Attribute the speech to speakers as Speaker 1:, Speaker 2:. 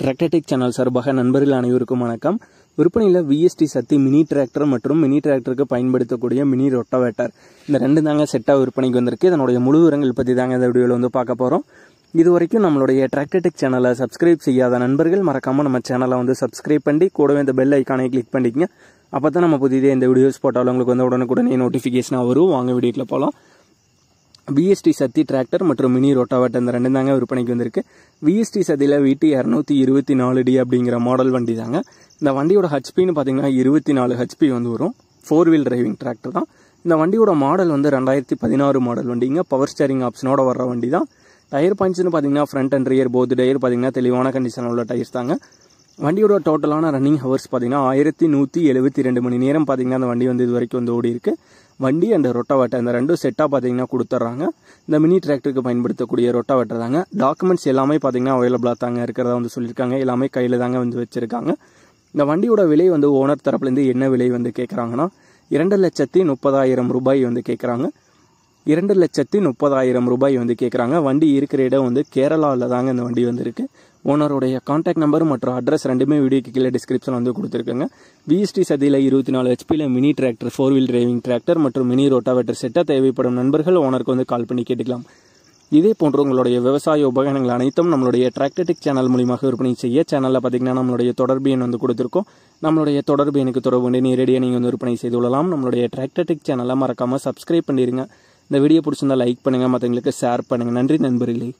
Speaker 1: Tractor Tech channel சார்பாக நண்பர்கள் அனைவருக்கும் வணக்கம் விற்பனையில் விஎஸ்டி சக்தி மினி டிராக்டர் மற்றும் மினி டிராக்டருக்கு பயன்படுத்தக்கூடிய மினி ரொட்டவேட்டர் இந்த ரெண்டு தாங்க செட்டாக விற்பனைக்கு வந்திருக்கு இதனுடைய முழு விவரங்கள் பற்றி தாங்க இந்த வீடியோவில் வந்து பார்க்க போகிறோம் இது வரைக்கும் நம்மளுடைய டிராக்டர்டெக் சேனலை சப்ஸ்கிரைப் செய்யாத நண்பர்கள் மறக்காமல் நம்ம சேனலை வந்து சப்ஸ்கிரைப் பண்ணி கூடவே இந்த பெல் ஐக்கானை கிளிக் பண்ணிக்கங்க அப்போ தான் நம்ம புதிதே இந்த வீடியோஸ் போட்டாலும் உங்களுக்கு வந்து உடனுக்குடனே நோட்டிஃபிகேஷனாக வரும் வாங்க வீடியோக்கில் போகலாம் விஎஸ்டி சத்தி டிராக்டர் மற்றும் மினி ரோட்டாவட்ட இந்த ரெண்டு தாங்க விற்பனைக்கு வந்திருக்கு விஎஸ்டி சதியில் விடி இரநூத்தி இருபத்தி நாலு டி அப்படிங்கிற மாடல் வண்டி தாங்க இந்த வண்டியோட ஹச்பின்னு பார்த்தீங்கன்னா இருபத்தி நாலு ஹச்பி வந்து வரும் ஃபோர் வீல் டிரைவிங் டிராக்டர் தான் இந்த வண்டியோட மாடல் வந்து ரெண்டாயிரத்தி பதினாறு மாடல் வண்டிங்க பவர் ஸ்டேரிங் ஆப்ஷனோட வர்ற வண்டி தான் டயர் பாயிண்ட்ஸ்னு பார்த்தீங்கன்னா front and rear both tyre பார்த்தீங்கன்னா தெளிவான கண்டிஷனில் உள்ள டயர்ஸ் தாங்க வண்டியோட டோட்டலான ரன்னிங் ஹவர்ஸ் பார்த்தீங்கன்னா ஆயிரத்தி நூற்றி எழுபத்தி ரெண்டு மணி நேரம் பார்த்தீங்கன்னா அந்த வண்டி வந்து இது வரைக்கும் வந்து ஓடி இருக்கு வண்டி அந்த ரொட்டாவேட்டை அந்த ரெண்டும் செட்டாக பார்த்தீங்கன்னா கொடுத்துட்றாங்க இந்த மினி டிராக்டருக்கு பயன்படுத்தக்கூடிய ரொட்டாவேட்டர் தாங்க டாக்குமெண்ட்ஸ் எல்லாமே பார்த்தீங்கன்னா அவைலபிளாக தாங்க இருக்கிறதா வந்து சொல்லியிருக்காங்க எல்லாமே கையில் தாங்க வந்து வச்சுருக்காங்க இந்த வண்டியோட விலை வந்து ஓனர் தரப்புலேருந்து என்ன விலை வந்து கேட்குறாங்கன்னா இரண்டு லட்சத்தி முப்பதாயிரம் ரூபாய் வந்து கேட்குறாங்க இரண்டு லட்சத்தி முப்பதாயிரம் ரூபாய் வந்து கேட்குறாங்க வண்டி இருக்கிற இடம் வந்து கேரளாவில் தாங்க இந்த வண்டி வந்துருக்கு ஓனருடைய காண்டாக்ட் நம்பர் மற்றும் அட்ரஸ் ரெண்டுமே வீடியோக்கு கீழே டிஸ்கிரிப்ஷன் வந்து கொடுத்துருக்குங்க விஎஸ்டி சதியில் இருபத்தி நாலு ஹெச்பியில் mini tractor four wheel driving tractor மற்றும் மினி ரோட்டாவேட்டர் செட்டாக தேவைப்படும் நண்பர்கள் ஓனருக்கு வந்து கால் பண்ணி கேட்டுக்கலாம் இதே போன்ற உங்களுடைய விவசாய உபகரணங்கள் அனைத்தும் நம்மளுடைய டிராக்டடிக் சேனல் மூலியமாக விற்பனை செய்ய சேனலில் பார்த்தீங்கன்னா நம்மளுடைய தொடர்பு எண் வந்து கொடுத்துருக்கோம் நம்மளுடைய தொடர்பு எனக்கு தொடர்பு நேரடியாக நீங்கள் வந்து விற்பனை செய்து கொள்ளலாம் நம்மளுடைய டிராக்டடிக் சேனலை மறக்காமல் சப்ஸ்கிரைப் பண்ணிடுங்க இந்த வீடியோ பிடிச்சிருந்தால் லைக் பண்ணுங்கள் மற்றவங்களுக்கு ஷேர் பண்ணுங்கள் நன்றி நண்பர்களே